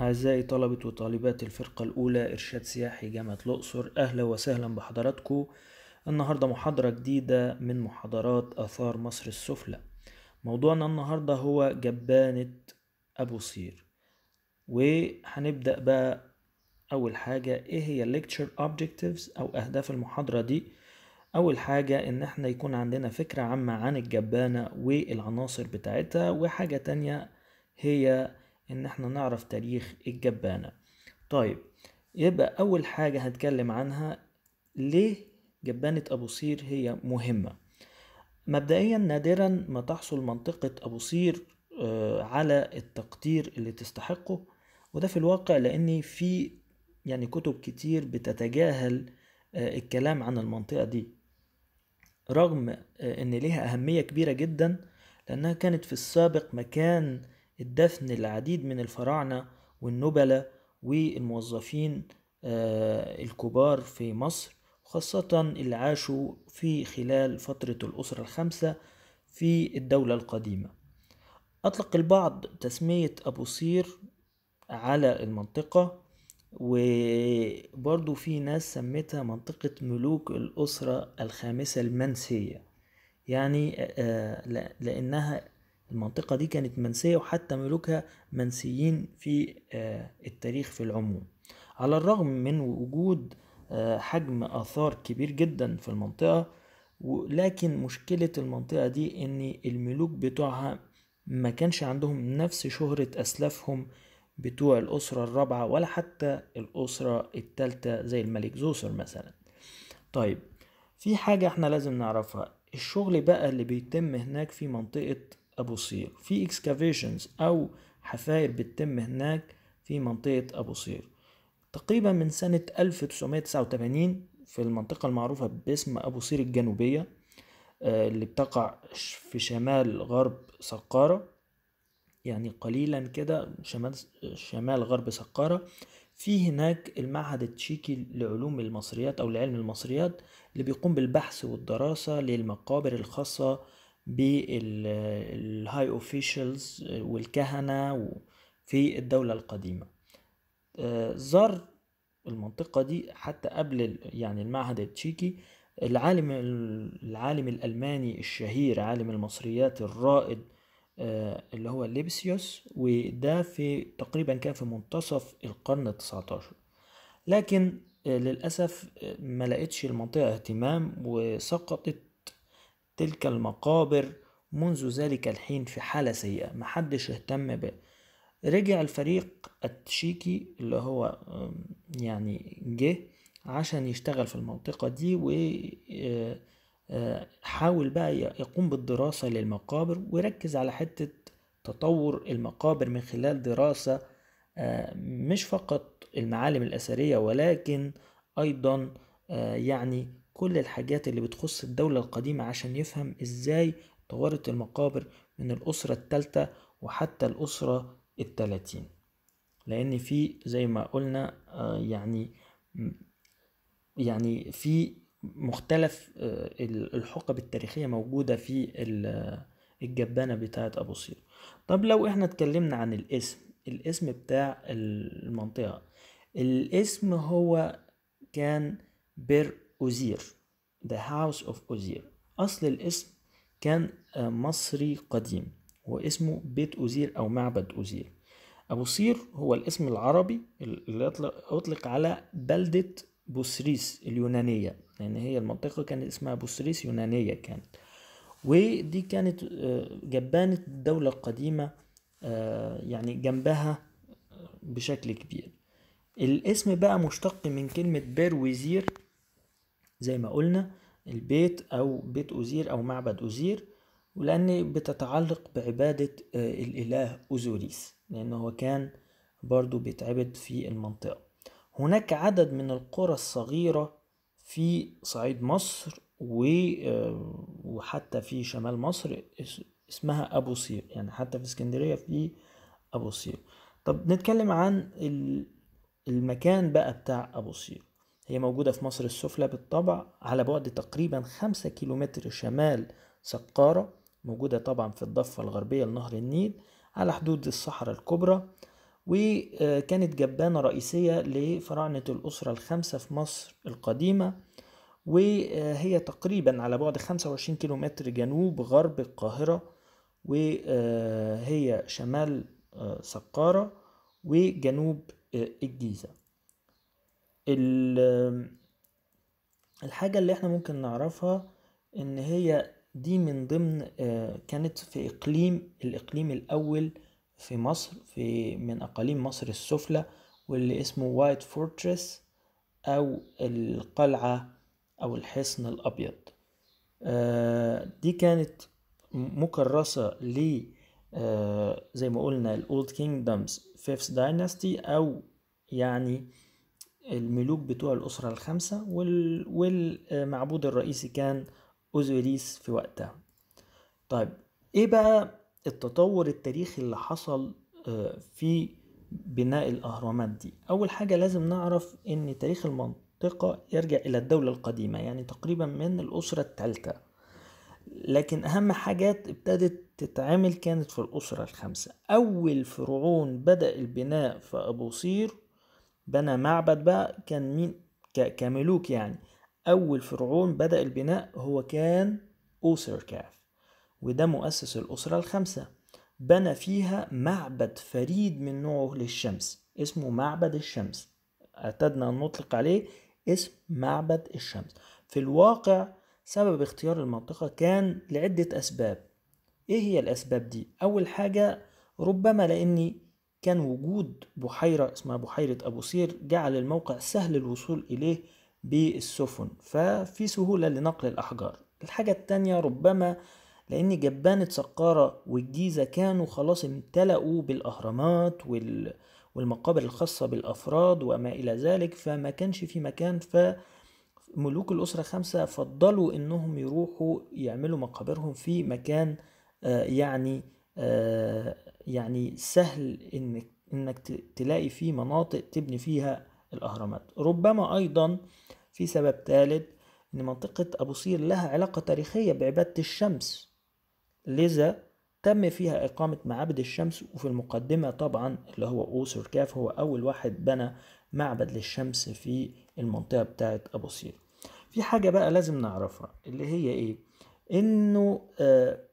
أعزائي طلبة وطالبات الفرقة الأولى إرشاد سياحي جامعة الأقصر أهلا وسهلا بحضراتكم النهاردة محاضرة جديدة من محاضرات آثار مصر السفلى موضوعنا النهاردة هو جبانة أبو صير وهنبدأ بقى أول حاجة إيه هي lecture objectives أو أهداف المحاضرة دي أول حاجة إن إحنا يكون عندنا فكرة عامة عن الجبانة والعناصر بتاعتها وحاجة تانية هي ان احنا نعرف تاريخ الجبانة طيب يبقى اول حاجة هتكلم عنها ليه جبانة ابو سير هي مهمة مبدئيا نادرا ما تحصل منطقة ابو سير آه، على التقدير اللي تستحقه وده في الواقع لان في يعني كتب كتير بتتجاهل آه، الكلام عن المنطقة دي رغم آه، ان ليها اهمية كبيرة جدا لانها كانت في السابق مكان الدفن العديد من الفراعنة والنبلاء والموظفين آه، الكبار في مصر خاصة اللي عاشوا في خلال فترة الأسرة الخمسة في الدولة القديمة أطلق البعض تسمية أبو صير على المنطقة وبرضو في ناس سميتها منطقة ملوك الأسرة الخامسة المنسية يعني آه، آه، لأنها المنطقة دي كانت منسية وحتى ملوكها منسيين في آه، التاريخ في العموم على الرغم من وجود آه، حجم آثار كبير جدا في المنطقة لكن مشكلة المنطقة دي إن الملوك بتوعها ما كانش عندهم نفس شهرة أسلافهم بتوع الأسرة الرابعة ولا حتى الأسرة التالتة زي الملك زوسر مثلا طيب في حاجة احنا لازم نعرفها الشغل بقى اللي بيتم هناك في منطقة أبو صير في اكسكافيشنز أو حفاير بتتم هناك في منطقة أبو صير تقريبا من سنة 1989 في المنطقة المعروفة باسم أبو صير الجنوبية آه، اللي بتقع في شمال غرب سقارة يعني قليلا كده شمال شمال غرب سقارة في هناك المعهد التشيكي لعلوم المصريات أو لعلم المصريات اللي بيقوم بالبحث والدراسة للمقابر الخاصة بالهاي اوفيشالز والكهنة في الدولة القديمة آه، زار المنطقة دي حتى قبل يعني المعهد التشيكي العالم العالم الألماني الشهير عالم المصريات الرائد آه، اللي هو ليبسيوس وده في تقريبا كان في منتصف القرن التسعة عشر لكن آه، للأسف ما لقيتش المنطقة اهتمام وسقطت تلك المقابر منذ ذلك الحين في حالة سيئة محدش اهتم به رجع الفريق التشيكي اللي هو يعني جه عشان يشتغل في المنطقة دي وحاول آه، آه، بقى يقوم بالدراسة للمقابر ويركز على حتة تطور المقابر من خلال دراسة آه، مش فقط المعالم الأثرية ولكن أيضا يعني كل الحاجات اللي بتخص الدولة القديمة عشان يفهم ازاي طورت المقابر من الأسرة التالتة وحتى الأسرة التلاتين لأن في زي ما قلنا آه، يعني يعني في مختلف آه، الحقب التاريخية موجودة في الجبانة بتاعة أبو صير طب لو احنا اتكلمنا عن الاسم الاسم بتاع المنطقة الاسم هو كان بئر أوزير The House of أوزير أصل الاسم كان آه، مصري قديم واسمه بيت أوزير أو معبد أوزير أبوصير هو الاسم العربي اللي أطلق على بلدة بوسريس اليونانية لأن يعني هي المنطقة كانت اسمها بوسريس يونانية كانت ودي كانت آه، جبانة الدولة القديمة آه، يعني جنبها بشكل كبير الاسم بقى مشتق من كلمة بير وزير زي ما قلنا البيت أو بيت أوزير أو معبد أوزير ولأن بتتعلق بعبادة آه، الإله أوزوريس لأنه هو كان برضو بيتعبد في المنطقة هناك عدد من القرى الصغيرة في صعيد مصر آه، وحتى في شمال مصر اسمها أبو صير يعني حتى في اسكندرية في أبو صير طب نتكلم عن المكان بقى بتاع أبو صير هي موجودة في مصر السفلى بالطبع على بعد تقريبا خمسة كيلومتر شمال سقارة موجودة طبعا في الضفة الغربية لنهر النيل على حدود الصحراء الكبرى وكانت جبانة رئيسية لفراعنة الأسرة الخامسة في مصر القديمة وهي تقريبا على بعد 25 كيلومتر جنوب غرب القاهرة وهي شمال آه، سقارة وجنوب آه، الجيزة الحاجة اللي احنا ممكن نعرفها ان هي دي من ضمن آه، كانت في اقليم الاقليم الاول في مصر في من اقاليم مصر السفلى واللي اسمه وايت فورتريس او القلعة او الحصن الابيض آه، دي كانت مكرسة ل آه، زي ما قلنا الاولد كينجدمز فيفث داينستي او يعني الملوك بتوع الأسرة الخمسة والمعبود الرئيسي كان أوزوريس في وقتها طيب إيه بقى التطور التاريخي اللي حصل آه، في بناء الأهرامات دي أول حاجة لازم نعرف إن تاريخ المنطقة يرجع إلى الدولة القديمة يعني تقريبا من الأسرة الثالثة لكن أهم حاجات ابتدت تتعامل كانت في الأسرة الخامسة أول فرعون بدأ البناء في أبو صير بنى معبد بقى كان مين كملوك يعني أول فرعون بدأ البناء هو كان كاف وده مؤسس الأسرة الخمسة بنى فيها معبد فريد من نوعه للشمس اسمه معبد الشمس اعتدنا أن نطلق عليه اسم معبد الشمس في الواقع سبب اختيار المنطقة كان لعدة أسباب إيه هي الأسباب دي؟ أول حاجة ربما لأني كان وجود بحيرة اسمها بحيرة أبو سير جعل الموقع سهل الوصول إليه بالسفن ففي سهولة لنقل الأحجار الحاجة التانية ربما لأن جبانة سقارة والجيزة كانوا خلاص امتلأوا بالأهرامات وال... والمقابر الخاصة بالأفراد وما إلى ذلك فما كانش في مكان ف ملوك الأسرة خمسة فضلوا إنهم يروحوا يعملوا مقابرهم في مكان آه، يعني آه، يعني سهل انك انك تلاقي فيه مناطق تبني فيها الاهرامات ربما ايضا في سبب ثالث ان منطقه ابو صير لها علاقه تاريخيه بعباده الشمس لذا تم فيها اقامه معابد الشمس وفي المقدمه طبعا اللي هو اوسر كاف هو اول واحد بنى معبد للشمس في المنطقه بتاعه ابو صير في حاجه بقى لازم نعرفها اللي هي ايه انه آه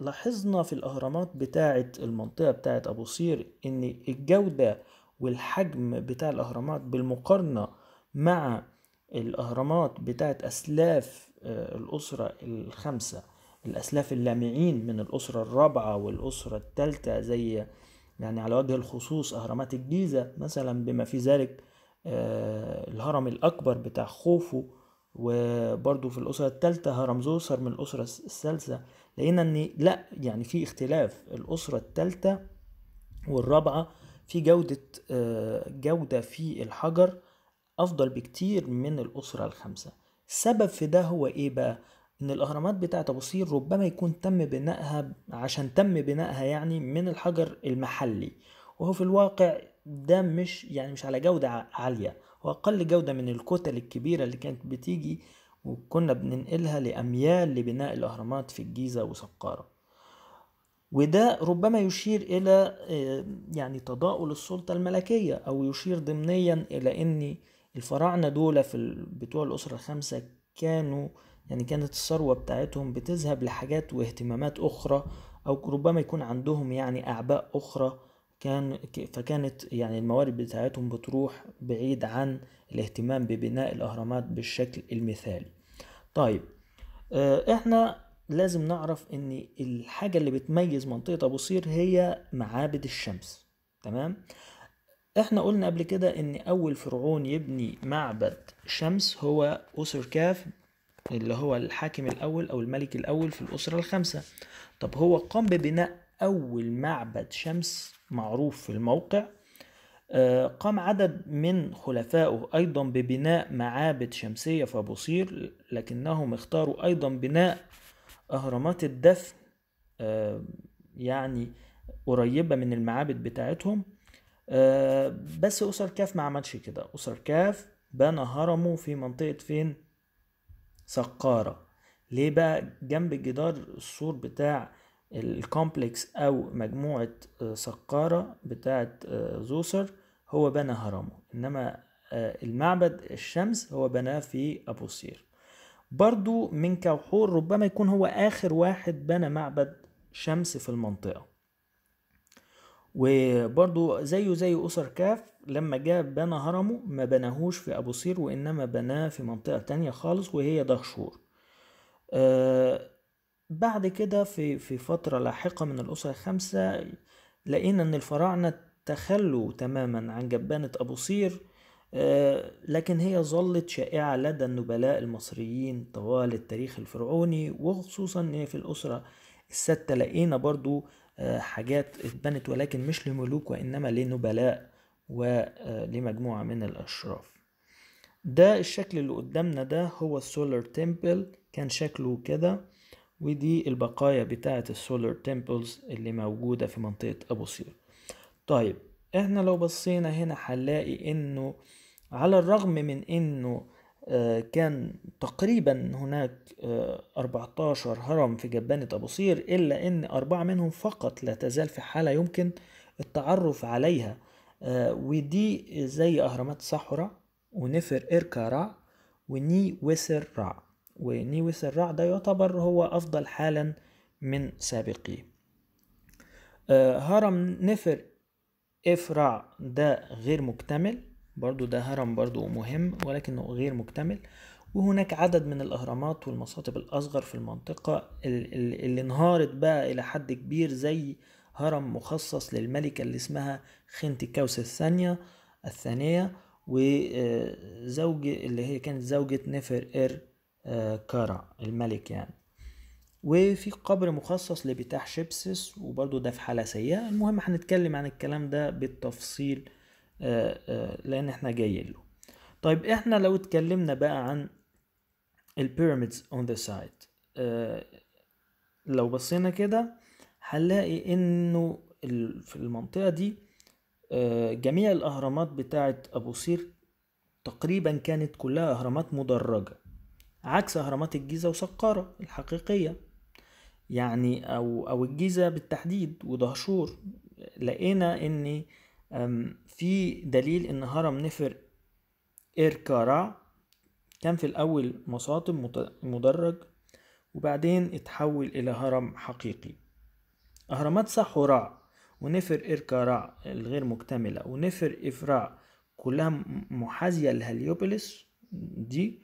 لاحظنا في الأهرامات بتاعة المنطقة بتاعة أبو صير إن الجودة والحجم بتاع الأهرامات بالمقارنة مع الأهرامات بتاعة أسلاف آه، الأسرة الخمسة الأسلاف اللامعين من الأسرة الرابعة والأسرة الثالثة زي يعني على وجه الخصوص أهرامات الجيزة مثلا بما في ذلك آه، الهرم الأكبر بتاع خوفو وبرضه في الأسرة الثالثة هرم زوسر من الأسرة الثالثة لقينا ان لا يعني في اختلاف الاسره الثالثه والرابعه في جوده آه، جوده في الحجر افضل بكتير من الاسره الخامسه السبب في ده هو ايه بقى ان الاهرامات بتاعه ابو ربما يكون تم بنائها عشان تم بنائها يعني من الحجر المحلي وهو في الواقع ده مش يعني مش على جودة عالية وأقل جودة من الكتل الكبيرة اللي كانت بتيجي وكنا بننقلها لأميال لبناء الأهرامات في الجيزة وسقارة وده ربما يشير إلى آه، يعني تضاؤل السلطة الملكية أو يشير ضمنيا إلى أن الفراعنة دول في بتوع الأسرة الخامسة كانوا يعني كانت الثروة بتاعتهم بتذهب لحاجات واهتمامات أخرى أو ربما يكون عندهم يعني أعباء أخرى كان فكانت يعني الموارد بتاعتهم بتروح بعيد عن الاهتمام ببناء الأهرامات بالشكل المثالي طيب آه، احنا لازم نعرف ان الحاجة اللي بتميز منطقة ابو صير هي معابد الشمس تمام احنا قلنا قبل كده ان اول فرعون يبني معبد شمس هو اسر كاف اللي هو الحاكم الاول او الملك الاول في الاسرة الخامسة طب هو قام ببناء أول معبد شمس معروف في الموقع آه، قام عدد من خلفائه أيضا ببناء معابد شمسية في أبوصير لكنهم اختاروا أيضا بناء أهرامات الدفن آه، يعني قريبة من المعابد بتاعتهم آه، بس أسر كاف ما عملش كده أسر كاف بنى هرمه في منطقة فين؟ سقارة ليه بقى جنب جدار السور بتاع الكومبلكس او مجموعة آه، سقارة بتاعة آه، زوسر هو بنى هرمه انما آه، المعبد الشمس هو بناه في ابو سير برضو من كوحور ربما يكون هو اخر واحد بنى معبد شمس في المنطقة وبرضو زيه زي أسر كاف لما جاء بنى هرمه ما بناهوش في أبو سير وإنما بناه في منطقة تانية خالص وهي دهشور آه بعد كده في في فترة لاحقة من الأسرة الخمسة لقينا إن الفراعنة تخلوا تماما عن جبانة أبو صير آه، لكن هي ظلت شائعة لدى النبلاء المصريين طوال التاريخ الفرعوني وخصوصا إيه، في الأسرة الستة لقينا برضو آه، حاجات اتبنت ولكن مش لملوك وإنما لنبلاء ولمجموعة آه، من الأشراف ده الشكل اللي قدامنا ده هو السولر تيمبل كان شكله كده ودي البقايا بتاعة السولار تيمبلز اللي موجودة في منطقة أبو سير طيب احنا لو بصينا هنا هنلاقي انه على الرغم من انه آه، كان تقريبا هناك 14 آه، هرم في جبانة أبو سير إلا أن أربعة منهم فقط لا تزال في حالة يمكن التعرف عليها آه، ودي زي أهرامات صحرة ونفر إركا رع وني وسر رع ونيوس الرع ده يعتبر هو أفضل حالا من سابقيه آه، هرم نفر إفرع ده غير مكتمل برضو ده هرم برضو مهم ولكنه غير مكتمل وهناك عدد من الأهرامات والمصاطب الأصغر في المنطقة اللي انهارت بقى إلى حد كبير زي هرم مخصص للملكة اللي اسمها خنت كوس الثانية الثانية وزوج آه، اللي هي كانت زوجة نفر إر كارا الملك يعني وفي قبر مخصص لبتاع شيبسس وبرضه ده في حالة سيئة المهم هنتكلم عن الكلام ده بالتفصيل آه، آه، لأن احنا جايين له طيب احنا لو اتكلمنا بقى عن البيراميدز اون ذا سايد لو بصينا كده هنلاقي انه في المنطقة دي آه، جميع الأهرامات بتاعة أبو سير تقريبا كانت كلها أهرامات مدرجة عكس أهرامات الجيزة وسقارة الحقيقية يعني أو أو الجيزة بالتحديد ودهشور لقينا إن في دليل إن هرم نفر إركارا كان في الأول مصاطب مدرج وبعدين اتحول إلى هرم حقيقي أهرامات صحراء ونفر إركاراء الغير مكتملة ونفر إفراء كلها محاذية لهليوبوليس دي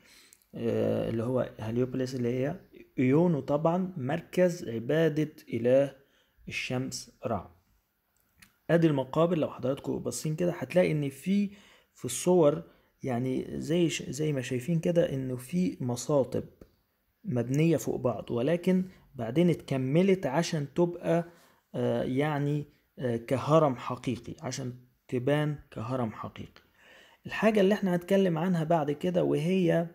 آه، اللي هو هليوبوليس اللي هي ايون وطبعا مركز عبادة اله الشمس رع ادي المقابر لو حضراتكم باصين كده هتلاقي ان في في الصور يعني زي زي ما شايفين كده انه في مصاطب مبنية فوق بعض ولكن بعدين اتكملت عشان تبقى آه، يعني آه، كهرم حقيقي عشان تبان كهرم حقيقي الحاجة اللي احنا هنتكلم عنها بعد كده وهي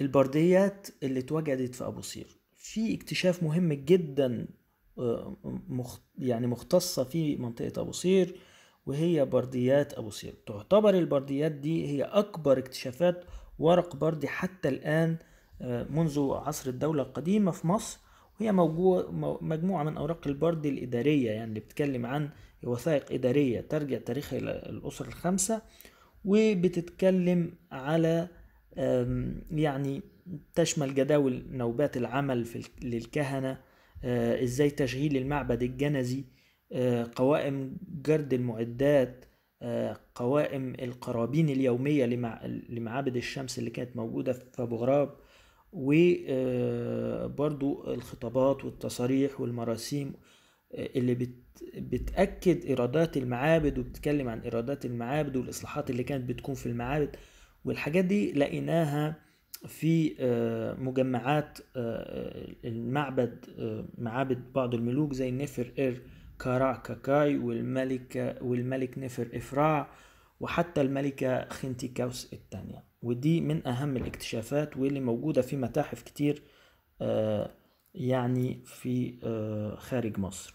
البرديات اللي اتوجدت في أبو سير في اكتشاف مهم جدا آه، يعني مختصة في منطقة أبو سير وهي برديات أبو سير تعتبر البرديات دي هي أكبر اكتشافات ورق بردي حتى الآن آه، منذ عصر الدولة القديمة في مصر وهي مجموعة من أوراق البردي الإدارية يعني اللي بتتكلم عن وثائق إدارية ترجع تاريخها إلى الأسر الخمسة وبتتكلم على يعني تشمل جداول نوبات العمل في للكهنة آه، إزاي تشغيل المعبد الجنزي آه، قوائم جرد المعدات آه، قوائم القرابين اليومية لمعابد الشمس اللي كانت موجودة في أبو غراب وبرضو الخطابات والتصاريح والمراسيم اللي بتأكد إيرادات المعابد وبتتكلم عن إيرادات المعابد والإصلاحات اللي كانت بتكون في المعابد والحاجات دي لقيناها في آه، مجمعات آه، آه، المعبد معابد بعض الملوك زي نفر إر كارا كاكاي والملكة والملك نفر إفراع وحتى الملكة خنتيكاوس الثانية ودي من أهم الاكتشافات واللي موجودة في متاحف كتير يعني في خارج مصر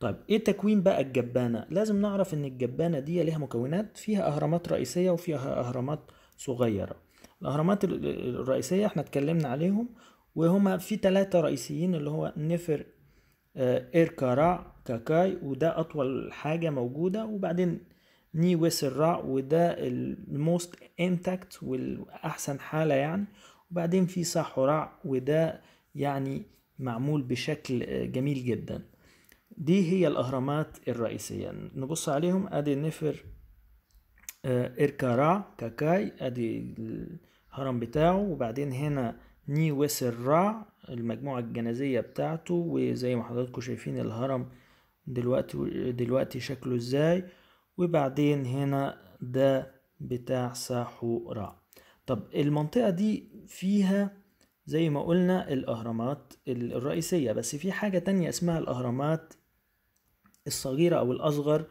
طيب ايه تكوين بقى الجبانة؟ لازم نعرف ان الجبانة دي ليها مكونات فيها اهرامات رئيسية وفيها اهرامات صغيرة الأهرامات الرئيسية احنا اتكلمنا عليهم وهما في ثلاثة رئيسيين اللي هو نفر إيركارا آه، كاكاي وده أطول حاجة موجودة وبعدين ني ويسرع وده الموست انتاكت والأحسن حالة يعني وبعدين في صحراء وده يعني معمول بشكل آه، جميل جدا دي هي الأهرامات الرئيسية نبص عليهم أدي نفر آه، إركارا كاكاي أدي الهرم بتاعه وبعدين هنا ني ويسر را المجموعة الجنازية بتاعته وزي ما حضراتكم شايفين الهرم دلوقتي دلوقتي شكله ازاي وبعدين هنا ده بتاع ساحورا طب المنطقة دي فيها زي ما قلنا الأهرامات الرئيسية بس في حاجة تانية اسمها الأهرامات الصغيرة أو الأصغر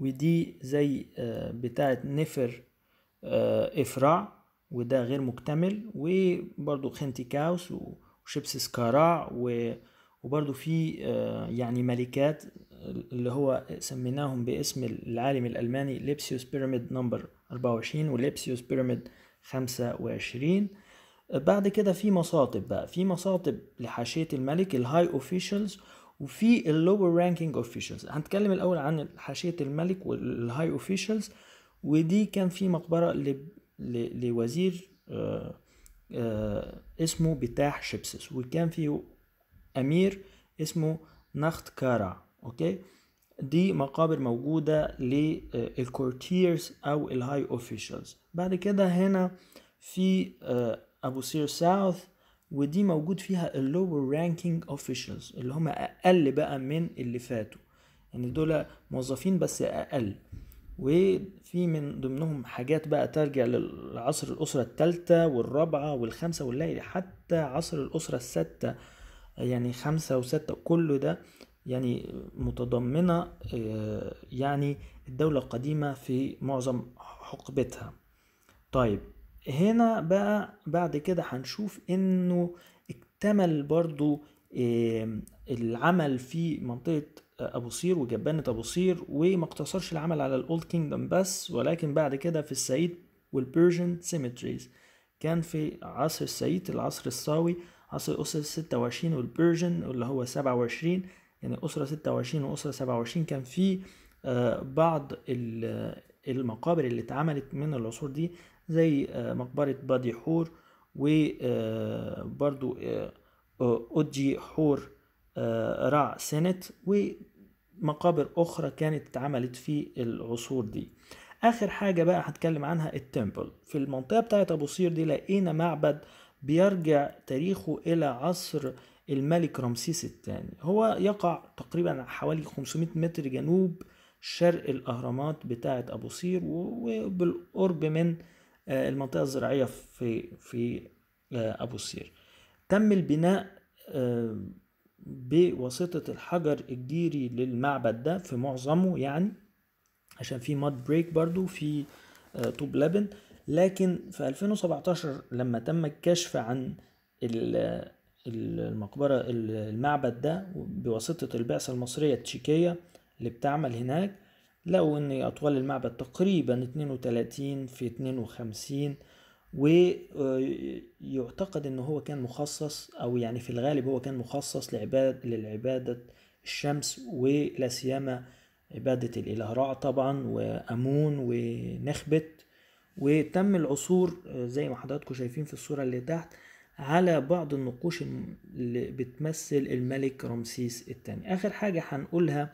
ودي زي آه، بتاعة نفر آه، إفرع وده غير مكتمل وبرضو كاوس وشيبس سكارع وبرضو في آه، يعني ملكات اللي هو سميناهم باسم العالم الألماني ليبسيوس بيراميد نمبر 24 وليبسيوس بيراميد 25 بعد كده في مصاطب بقى في مصاطب لحاشية الملك الهاي اوفيشالز وفي اللور رانكينج اوفيشالز هنتكلم الاول عن حاشيه الملك والهاي اوفيشالز ودي كان في مقبره ل... ل... لوزير آه، آه، اسمه بتاح شبسس وكان في امير اسمه نخت كارا اوكي دي مقابر موجودة للكورتيرز آه، أو الهاي أوفيشالز بعد كده هنا في أبو سير ساوث ودي موجود فيها اللور رانكينج اوفيشالز اللي هم اقل بقى من اللي فاتوا يعني دول موظفين بس اقل وفي من ضمنهم حاجات بقى ترجع لعصر الأسرة الثالثة والرابعة والخامسة واللي حتى عصر الأسرة السادسه يعني خمسة وستة كل ده يعني متضمنة آه، يعني الدولة القديمة في معظم حقبتها طيب هنا بقى بعد كده هنشوف انه اكتمل برضو العمل في منطقة آه، أبو صير وجبانة أبو صير وما اقتصرش العمل على الأولد كينجدم بس ولكن بعد كده في السعيد والبيرجن سيمتريز كان في عصر السعيد العصر الصاوي عصر أسرة ستة وعشرين والبيرجن اللي هو سبعة وعشرين يعني أسرة ستة وعشرين وأسرة سبعة وعشرين كان في آه، بعض آه، المقابر اللي اتعملت من العصور دي زي آه، مقبرة بادي حور وبرضو آه، أودي آه، حور رع سنت ومقابر أخرى كانت اتعملت في العصور دي آخر حاجة بقى هتكلم عنها التمبل في المنطقة بتاعة أبو صير دي لقينا معبد بيرجع تاريخه إلى عصر الملك رمسيس الثاني هو يقع تقريبا حوالي 500 متر جنوب شرق الأهرامات بتاعة أبو صير وبالقرب من آه، المنطقة الزراعية في في آه، أبو السير تم البناء آه، بواسطة الحجر الجيري للمعبد ده في معظمه يعني عشان في ماد بريك برضو في طوب لبن لكن في 2017 لما تم الكشف عن المقبرة المعبد ده بواسطة البعثة المصرية التشيكية اللي بتعمل هناك لقوا ان اطوال المعبد تقريبا 32 في 52 ويعتقد ان هو كان مخصص او يعني في الغالب هو كان مخصص لعباد للعبادة الشمس ولا سيما عبادة الاله رع طبعا وامون ونخبت وتم العثور آه، زي ما حضراتكم شايفين في الصورة اللي تحت على بعض النقوش اللي بتمثل الملك رمسيس الثاني اخر حاجة هنقولها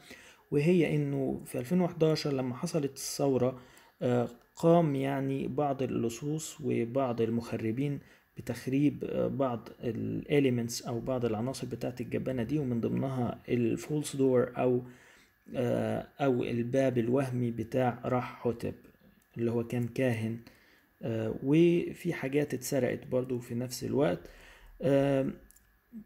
وهي انه في 2011 لما حصلت الثورة آه، قام يعني بعض اللصوص وبعض المخربين بتخريب آه، بعض الاليمنتس او بعض العناصر بتاعه الجبانه دي ومن ضمنها الفولس دور او آه، او الباب الوهمي بتاع راح حتب اللي هو كان كاهن وفي حاجات اتسرقت برضو في نفس الوقت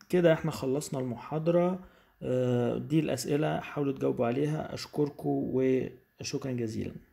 كده احنا خلصنا المحاضرة آه، دي الأسئلة حاولوا تجاوبوا عليها أشكركم وشكرا جزيلا